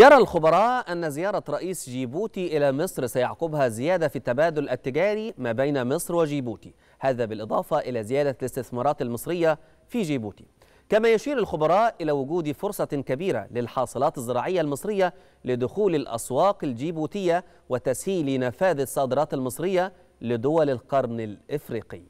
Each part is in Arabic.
يرى الخبراء أن زيارة رئيس جيبوتي إلى مصر سيعقبها زيادة في التبادل التجاري ما بين مصر وجيبوتي هذا بالإضافة إلى زيادة الاستثمارات المصرية في جيبوتي كما يشير الخبراء إلى وجود فرصة كبيرة للحاصلات الزراعية المصرية لدخول الأسواق الجيبوتية وتسهيل نفاذ الصادرات المصرية لدول القرن الإفريقي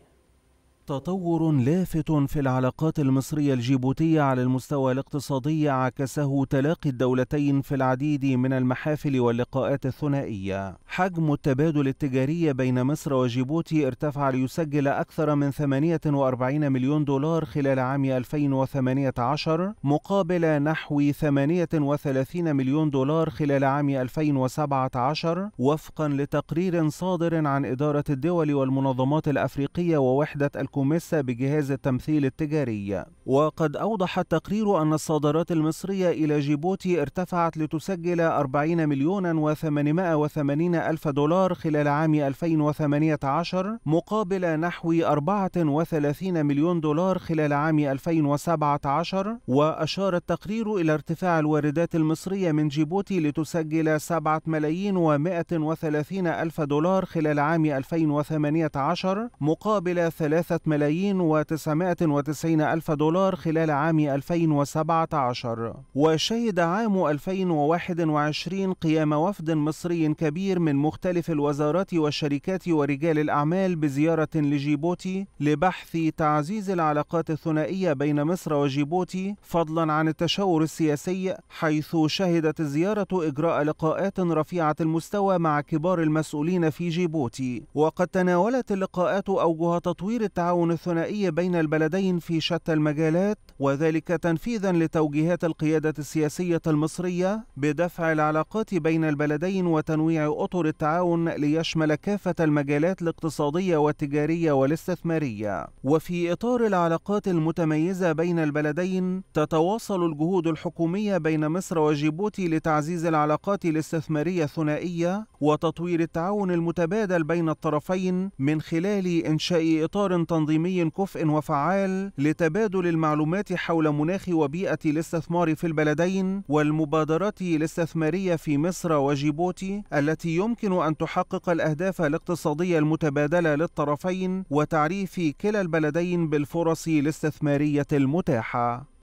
تطور لافت في العلاقات المصرية الجيبوتية على المستوى الاقتصادي عكسه تلاقي الدولتين في العديد من المحافل واللقاءات الثنائية حجم التبادل التجاري بين مصر وجيبوتي ارتفع ليسجل أكثر من 48 مليون دولار خلال عام 2018 مقابل نحو 38 مليون دولار خلال عام 2017 وفقا لتقرير صادر عن إدارة الدول والمنظمات الأفريقية ووحدة الكوميديا كوميسا بجهاز التمثيل التجاري وقد أوضح التقرير أن الصادرات المصرية إلى جيبوتي ارتفعت لتسجل 40 مليون و880 ألف دولار خلال عام 2018 مقابل نحو 34 مليون دولار خلال عام 2017 وأشار التقرير إلى ارتفاع الواردات المصرية من جيبوتي لتسجل 7 ملايين و130 ألف دولار خلال عام 2018 مقابل 3 ملايين وتسعمائة وتسعين ألف دولار خلال عام 2017 وشهد عام 2021 قيام وفد مصري كبير من مختلف الوزارات والشركات ورجال الأعمال بزيارة لجيبوتي لبحث تعزيز العلاقات الثنائية بين مصر وجيبوتي فضلا عن التشاور السياسي حيث شهدت الزيارة إجراء لقاءات رفيعة المستوى مع كبار المسؤولين في جيبوتي وقد تناولت اللقاءات أوجه تطوير التعاون التعاون الثنائي بين البلدين في شتى المجالات وذلك تنفيذا لتوجيهات القيادة السياسية المصرية بدفع العلاقات بين البلدين وتنويع أطر التعاون ليشمل كافة المجالات الاقتصادية والتجارية والاستثمارية وفي إطار العلاقات المتميزة بين البلدين تتواصل الجهود الحكومية بين مصر وجيبوتي لتعزيز العلاقات الاستثمارية الثنائية وتطوير التعاون المتبادل بين الطرفين من خلال إنشاء إطار تنظيمي تنظيمي كفء وفعال لتبادل المعلومات حول مناخ وبيئة الاستثمار في البلدين والمبادرات الاستثمارية في مصر وجيبوتي التي يمكن أن تحقق الأهداف الاقتصادية المتبادلة للطرفين وتعريف كلا البلدين بالفرص الاستثمارية المتاحة